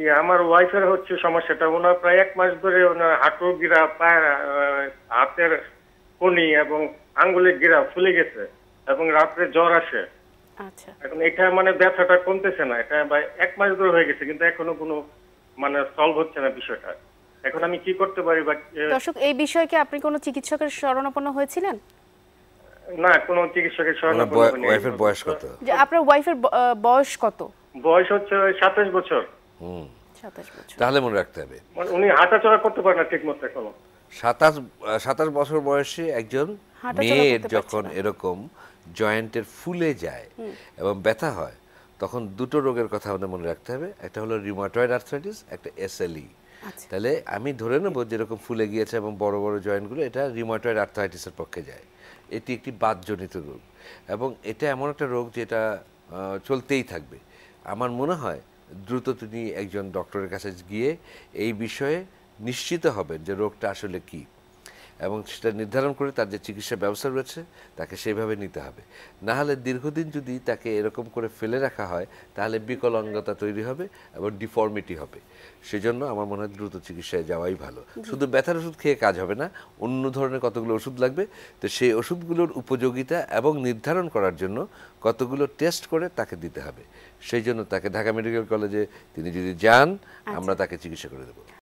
জি আমার ওয়াইফের হচ্ছে সমস্যাটা ওনার প্রায় এক মাস ধরে ওনার হাঁটু গিরা পায়ের হাতের কনি এবং আঙ্গুলের গিরা ফুলে গেছে এবং রাত্রে জ্বর আসে আচ্ছা। এখন এটা মানে ব্যথাটা কমতেছে না এটা এক মাস ধরে হয়ে গেছে কিন্তু এখনো কোনো মানে সলভ হচ্ছে না বিষয়টা এখন আমি কি করতে পারি বা দর্শক এই বিষয়ে কি আপনি কোনো চিকিৎসকের শরণাপন্ন হয়েছিলেন না কোনো চিকিৎসকের শরণাপন্ন ওয়াইফের বয়স কত আপনার ওয়াইফের বয়স কত বয়স হচ্ছে 27 বছর হুম তাহলে মনে রাখতে হবে মানে উনি হাঁটাচলা করতে পারে না ঠিকমতো এখনো সাতাশ সাতাশ বছর বয়সে একজন মেয়ের যখন এরকম জয়েন্টের ফুলে যায় এবং ব্যথা হয় তখন দুটো রোগের কথা আমাদের মনে রাখতে হবে একটা হলো রিউমাটয়েড আর্থ্রাইটিস একটা এসএলই e। আচ্ছা। তাহলে আমি ধরে নেব যেরকম ফুলে গিয়েছে এবং বড় বড় জয়েন্টগুলো এটা রিউমাটয়েড আর্থ্রাইটিসের পক্ষে যায় এটি একটি বাদজনিত রোগ এবং এটা এমন একটা রোগ যেটা চলতেই থাকবে আমার মনে হয় দ্রুত তিনি একজন ডক্টরের কাছে গিয়ে এই বিষয়ে নিশ্চিত হবেন যে রোগটা আসলে কী এবং সেটা নির্ধারণ করে তার যে চিকিৎসা ব্যবস্থা রয়েছে তাকে সেইভাবে নিতে হবে না হলে দীর্ঘদিন যদি তাকে এরকম করে ফেলে রাখা হয় তাহলে বিকলাঙ্গতা তৈরি হবে এবং ডিফর্মিটি হবে সেজন্য আমার মনে হয় দ্রুত চিকিৎসায় যাওয়াই ভালো শুধু ব্যথার ওষুধ খেয়ে কাজ হবে না অন্য ধরনের কতগুলো ওষুধ লাগবে তো সেই ওষুধগুলোর উপযোগিতা এবং নির্ধারণ করার জন্য কতগুলো টেস্ট করে তাকে দিতে হবে সেই জন্য তাকে ঢাকা মেডিকেল কলেজে তিনি যদি যান আচ্ছা। আমরা তাকে চিকিৎসা করে দেবো